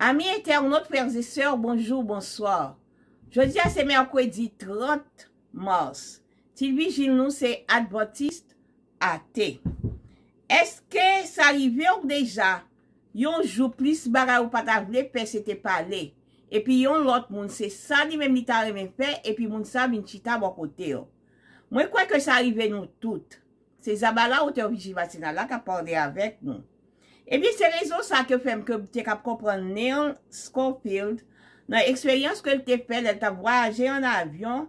Ami etè an not fèr zè sèw, bonjou, bonsoir. Jodi asè mè akwè di trot mòs. Ti vijin nou se Ad-Batist ate. Eske s'arive ou deja? Yon jou plis baga ou patavle pe se te pale. Epi yon lot moun se sa di men mitare men fe epi moun sa vin chita bokote yo. Mwen kwa ke s'arive nou tout? Se zabala ou te vijin vatina la ka porde avek nou? Ebi eh se rezon sa ke fem ke te kap kompran Neon Schofield nan eksperyans ke te fel el ta voyaje an avyon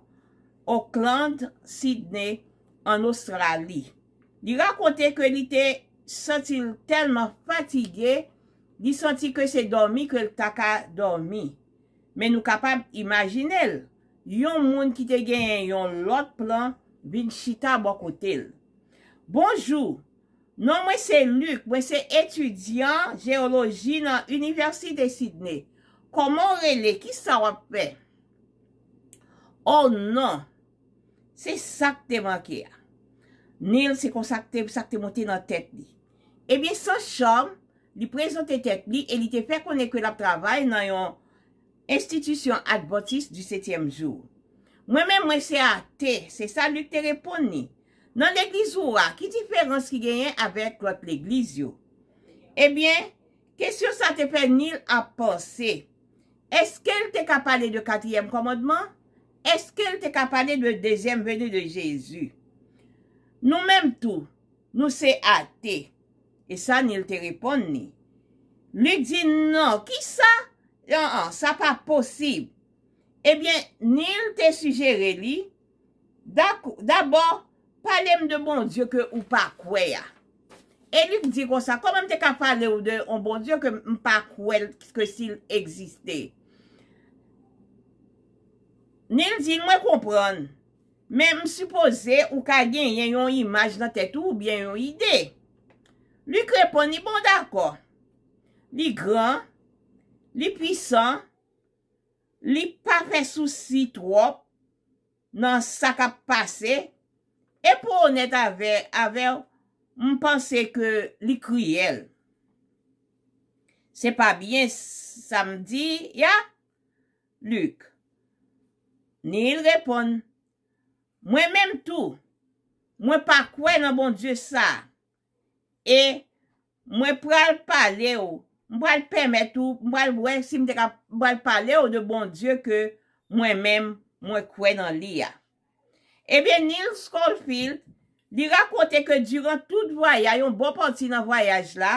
Okland, Sydney, an Australi. Di rakote ke li te sentil telman fatige, di senti ke se dormi ke el taka dormi. Men nou kapab imajinel, yon moun ki te genyen yon lot plan bin chita bakotel. Bonjou! Non mwen se luk, mwen se etudyan geologi nan Universi de Sydney. Koman rele ki sa wap pe? Oh non, se sak te manke a. Nil se kon sak te moti nan tet li. Ebyen eh san chan, li prezante tet li, e li te fe kon ekwe la travay nan yon institisyon ad botis du setyem joun. Mwen men mwen se ate, se sa luk te repon ni. Nan l'eglizou a, ki diferans ki genyen avèk lop l'eglizou? Ebyen, kesyon sa te fè nil apansè? Eske l te kapalè de katrièm komodman? Eske l te kapalè de dezyèm venè de jèzù? Nou mèm tou, nou se ate. E sa nil te reponè. Li di nan, ki sa? Nan, sa pa posib. Ebyen, nil te sujère li, d'abòk, pale m de bon dieu ke ou pa kwe ya. E luk di kon sa, kon mem te ka pale ou de, on bon dieu ke m pa kwe, kiske sil egziste. Nil di mwen kompran, men m suppose, ou ka gen yon imaj nan tetou, ou bien yon ide. Luk repon ni bon dako. Li gran, li pwisan, li pa fe sou si trop, nan sa ka pase, E pou ou net ave, ave ou, mwen panse ke li kri el. Se pa byen sa mdi, ya, luk. Ni il repon, mwen menm tou, mwen pa kwen nan bon Diyo sa. E mwen pral pale ou, mwen pemet ou, mwen vwen sim de ka, mwen pale ou de bon Diyo ke mwen menm, mwen kwen nan li ya. Ebe Nils Kolfil li rakote ke jiran tout voyaj, yon bon panti nan voyaj la,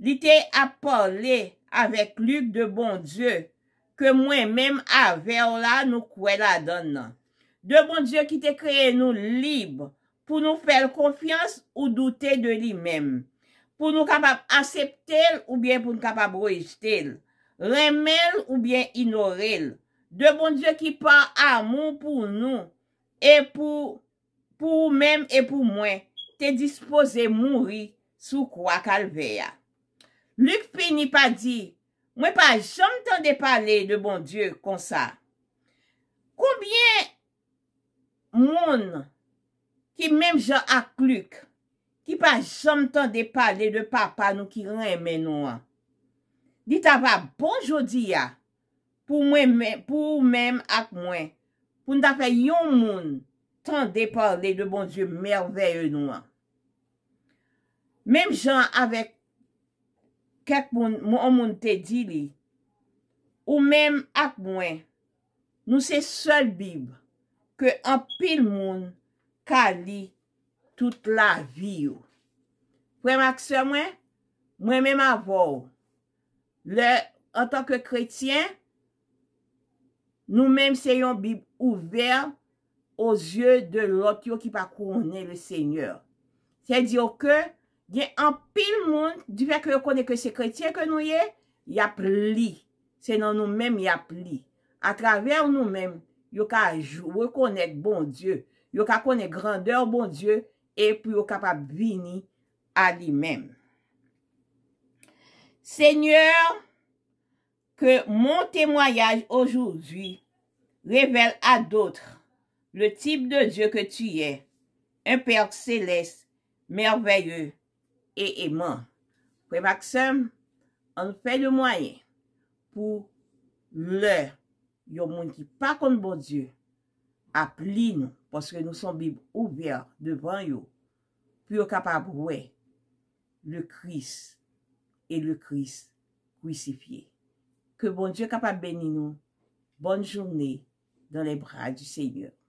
li te aporle avek luk de bon dieu ke mwen menm ave o la nou kwe la don nan. De bon dieu ki te kreye nou libre pou nou fel konfians ou douten de li menm. Pou nou kapab asepte l ou bien pou nou kapab rojte l. Remel ou bien inorel. De bon dieu ki pa amon pou nou. E pou mèm e pou mwen te dispose moun ri sou kwa kalve ya. Lük pi ni pa di, mwen pa jom tan de pale de bon die kon sa. Koubyen moun ki mèm jan ak lük ki pa jom tan de pale de papa nou ki reme nou an. Di ta va bon jodi ya pou mèm ak mwen. Poun da fè yon moun tan depar de de bon dieu merveye nou an. Mem jan avèk kèk moun moun moun te di li, ou mem ak mwen nou se sol bib kè an pil moun ka li tout la vi yo. Fwen mak se mwen, mwen men ma vò. Le, an tanke kretyen, Nou mèm se yon bib ouver o zye de lot yo ki pa kounen le seigneur. Se diyo ke, gen an pil moun, diwek yo kone ke se kretien ke nou ye, ya pli. Se nan nou mèm ya pli. A traver nou mèm, yo ka jou, yo konek bon dieu, yo ka konek grandeur bon dieu, epi yo ka pa bini a li mèm. Seigneur, ke moun temoyaj ojouzwi, revel a dotre, le tip de Diyo ke tuye, un Père Céleste, merveyeux, e eman. Fwe Maxim, an fwe le mwaye, pou lè, yon moun ki pa kon bon Diyo, apline, poske nou son Bib oubya devan yon, pou yon kapab wè, le Kris, e le Kris kouisifiye. Que bon Dieu kapab beni nou. Bonne journée dans les bras du Seigneur.